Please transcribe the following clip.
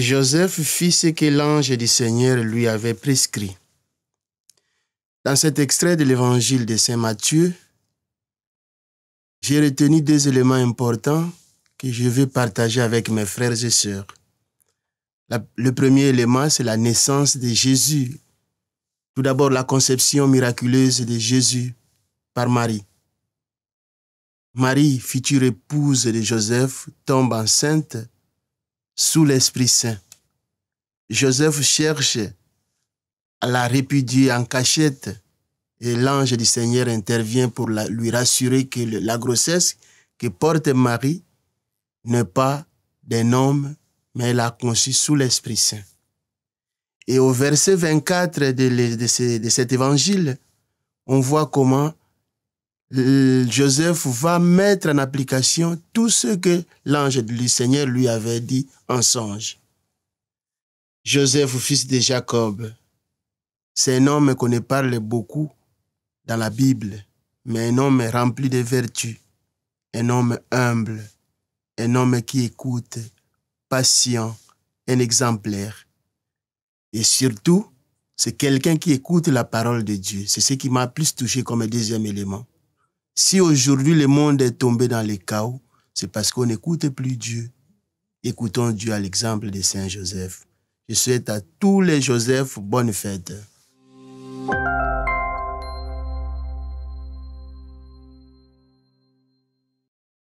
Joseph fit ce que l'ange du Seigneur lui avait prescrit. Dans cet extrait de l'évangile de Saint Matthieu, j'ai retenu deux éléments importants que je veux partager avec mes frères et sœurs. le premier élément, c'est la naissance de Jésus. Tout d'abord, la conception miraculeuse de Jésus par Marie. Marie, future épouse de Joseph, tombe enceinte sous l'Esprit Saint. Joseph cherche à la répudier en cachette et l'ange du Seigneur intervient pour lui rassurer que la grossesse que porte Marie n'est pas d'un homme, mais l'a conçu sous l'Esprit Saint. Et au verset 24 de cet évangile, on voit comment euh, Joseph va mettre en application tout ce que l'ange du Seigneur lui avait dit en songe. Joseph, fils de Jacob, c'est un homme qu'on parle beaucoup dans la Bible, mais un homme rempli de vertus, un homme humble, un homme qui écoute, patient, un exemplaire. Et surtout, c'est quelqu'un qui écoute la parole de Dieu. C'est ce qui m'a plus touché comme deuxième élément. Si aujourd'hui le monde est tombé dans le chaos, c'est parce qu'on n'écoute plus Dieu. Écoutons Dieu à l'exemple de Saint Joseph. Je souhaite à tous les Josephs bonne fête.